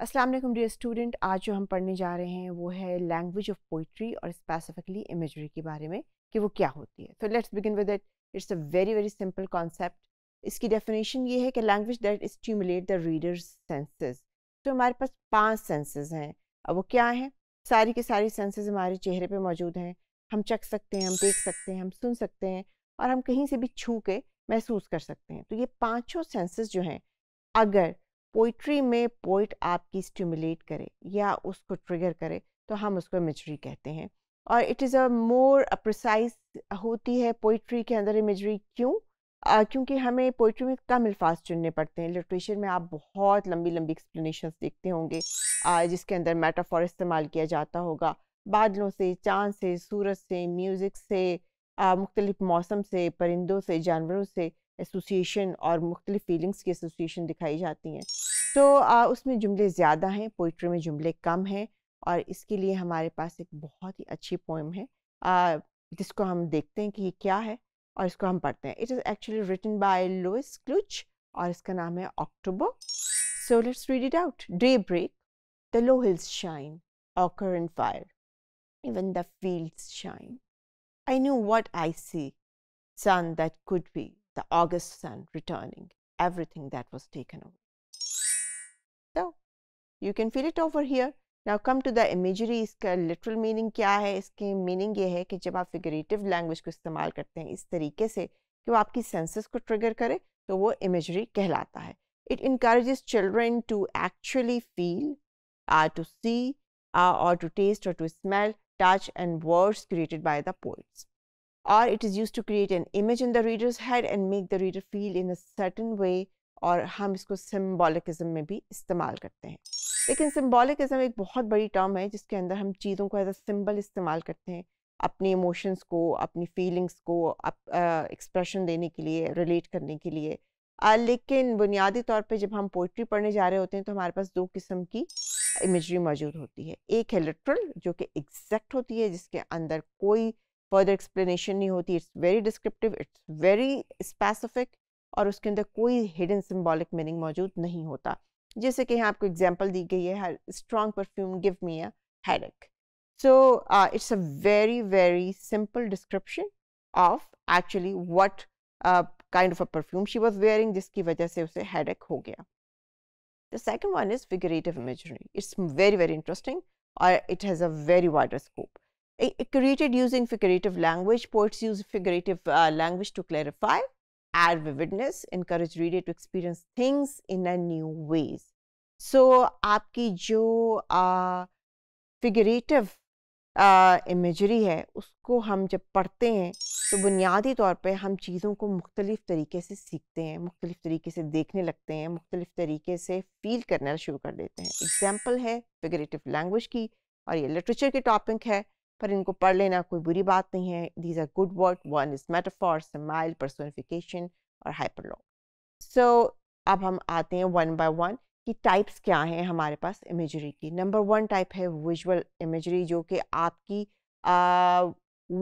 असलम वालेकुम dear student आज जो हम पढ़ने जा रहे हैं वो है लैंग्वेज ऑफ पोइट्री और स्पेसिफिकली इमेजरी के बारे में कि वो क्या होती है तो let's begin with it it's a very very simple concept इसकी डेफिनेशन ये है कि language that stimulate the readers senses तो हमारे पास पांच सेंसेस हैं अब वो क्या हैं सारी के सारे सेंसेज हमारे चेहरे पर मौजूद हैं हम चख सकते हैं हम देख सकते हैं हम सुन सकते हैं और हम कहीं से भी छू के महसूस कर सकते हैं तो ये पाँचों सेंसेस जो हैं अगर पोइट्री में पोइट आपकी स्टिमुलेट करे या उसको ट्रिगर करे तो हम उसको इमेजरी कहते हैं और it is a more precise होती है पोइट्री के अंदर इमेजरी क्यों uh, क्योंकि हमें पोइट्री में कम अल्फाज चुनने पड़ते हैं लिटरेचर में आप बहुत लंबी लंबी एक्सप्लेनेशंस देखते होंगे uh, जिसके अंदर मेटाफॉर इस्तेमाल किया जाता होगा बादलों से चांद से सूरज से म्यूज़िक से मुख्तलिफ मौसम से परिंदों से जानवरों से एसोसिएशन और मुख्तलिफ फीलिंग्स की एसोसिएशन दिखाई जाती हैं तो आ, उसमें जुमले ज़्यादा हैं पोइट्री में जुमले कम हैं और इसके लिए हमारे पास एक बहुत ही अच्छी पोइम है आ, जिसको हम देखते हैं कि ये क्या है और इसको हम पढ़ते हैं it is actually written by Louise Gluck और इसका नाम है October so let's read it out day break the low hills shine ochre and fire even the fields shine I knew what I see sun that could be the August sun returning, everything that was taken away. So, you can feel it over here. Now, come to the imagery. इसका literal meaning क्या है इसकी meaning ये है कि जब आप figurative language को इस्तेमाल करते हैं इस तरीके से senses को trigger करे तो imagery It encourages children to actually feel, uh, to see, uh, or to taste or to smell, touch and words created by the poets. or it is used to create an image in the reader's head and make the reader feel in a certain way और हम इसको सिम्बॉलिकज़म में भी इस्तेमाल करते हैं लेकिन सिम्बॉलिकज़म एक बहुत बड़ी टर्म है जिसके अंदर हम चीज़ों को एज अ सिम्बल इस्तेमाल करते हैं अपने इमोशंस को अपनी फीलिंग्स को एक्सप्रेशन देने के लिए रिलेट करने के लिए आ, लेकिन बुनियादी तौर पे जब हम पोइट्री पढ़ने जा रहे होते हैं तो हमारे पास दो किस्म की इमेजरी मौजूद होती है एक है लिटरल जो कि एग्जैक्ट होती है जिसके अंदर कोई फर्दर एक्सप्लेनेशन नहीं होती it's very descriptive it's very specific और उसके अंदर कोई हिडन सिम्बॉलिक मीनिंग मौजूद नहीं होता जैसे कि यहाँ आपको एग्जाम्पल दी गई है strong perfume give me a head so it's a very very simple description of actually what kind of a perfume she was wearing जिसकी वजह से उसे हेड हो गया the second one is figurative imagery it's very very interesting और it has a very wider scope created using figurative language. Poets use figurative uh, language to clarify, add vividness, encourage reader to experience things in a new ways. So, आपकी जो uh, imagery है उसको हम जब पढ़ते हैं तो बुनियादी तौर पे हम चीज़ों को मुख्तलिफ़ तरीके से सीखते हैं मुख्तलिफ़ तरीके से देखने लगते हैं मुख्तलिफ़ तरीके से फ़ील करना शुरू कर देते हैं एग्ज़ाम्पल है figurative language की और ये literature की topic है पर इनको पढ़ लेना कोई बुरी बात नहीं है these are good word one is metaphor simile personification और हाइपरलॉग सो अब हम आते हैं वन बाय वन कि टाइप्स क्या हैं हमारे पास इमेजरी की नंबर वन टाइप है विजुअल इमेजरी जो कि आपकी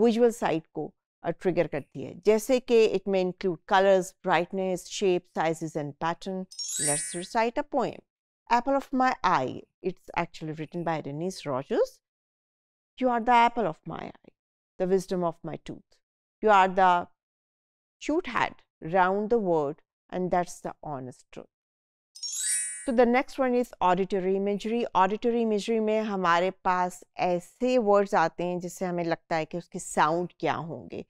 विजुअल साइट को ट्रिगर करती है जैसे कि इट में include colours brightness shape sizes and pattern let's recite a poem apple of my eye it's actually written by Dennis Rogers You are the apple of my eye, the wisdom of my tooth. You are the shoot head round the world, and that's the honest truth. so the next one is auditory imagery auditory imagery में हमारे पास ऐसे words आते हैं जिससे हमें लगता है कि उसके sound क्या होंगे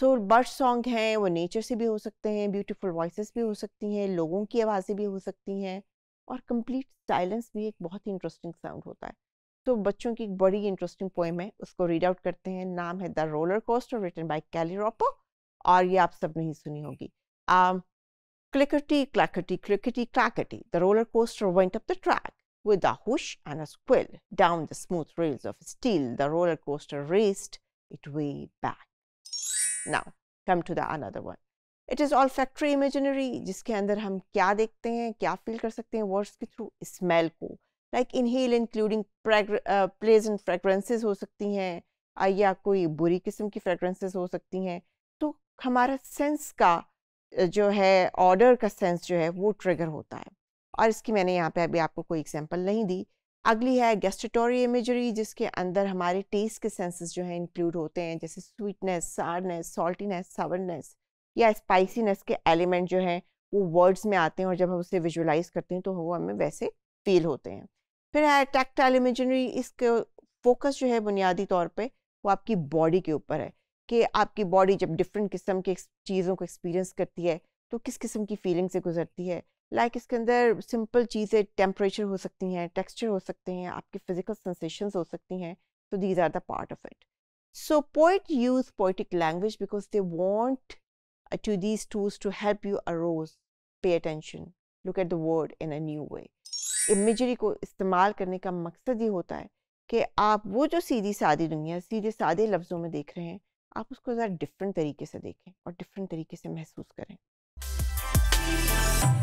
सो बर्ड सॉन्ग हैं वो नेचर से भी हो सकते हैं ब्यूटीफुल वॉइस भी हो सकती हैं लोगों की आवाज़ें भी हो सकती हैं और कंप्लीट साइलेंस भी एक बहुत ही इंटरेस्टिंग साउंड होता है तो बच्चों की एक बड़ी इंटरेस्टिंग पोएम है उसको रीड आउट करते हैं नाम है the roller coaster written by Kelly Roppo और ये आप सब नहीं सुनी होगी clickety clackety clickety clackety the roller coaster went up the track with a hush and a squeal down the smooth rails of steel the roller coaster raced it way back now come to the another one it is olfactory imagery जिसके अंदर हम क्या देखते हैं क्या feel कर सकते हैं वर्ड्स के थ्रू स्मेल को like inhale including pleasant fragrances हो सकती हैं या कोई बुरी किस्म की फ्रेगरेंसेज हो सकती हैं तो हमारा सेंस का जो है ऑर्डर का सेंस जो है वो ट्रिगर होता है और इसकी मैंने यहाँ पे अभी आपको कोई एग्जांपल नहीं दी अगली है गेस्टोरी इमेजरी जिसके अंदर हमारे टेस्ट के सेंसेस जो हैं इंक्लूड होते हैं जैसे स्वीटनेस सारनेस सॉल्टीनेस सावरनेस या स्पाइसीनेस के एलिमेंट जो हैं वो वर्ड्स में आते हैं और जब हम उसे विजुलाइज करते हैं तो वो हमें वैसे फील होते हैं फिर है टैक्टाइल इमेजनरी इसके फोकस जो है बुनियादी तौर पे वो आपकी बॉडी के ऊपर है कि आपकी बॉडी जब डिफरेंट किस्म की चीज़ों को एक्सपीरियंस करती है तो किस किस्म की फीलिंग से गुजरती है लाइक like इसके अंदर सिंपल चीज़ें टेम्परेचर हो सकती हैं टेक्सचर हो सकते हैं आपकी फिजिकल सेंसेशन हो सकती हैं तो these are the part of it so poet use poetic language because they want to these tools to help you arouse pay attention look at the word in a new way imagery को इस्तेमाल करने का मकसद ये होता है कि आप वो जो सीधी सादी दुनिया सीधे सादे लफ्ज़ों में देख रहे हैं आप उसको ज़रा डिफरेंट तरीके से देखें और डिफरेंट तरीके से महसूस करें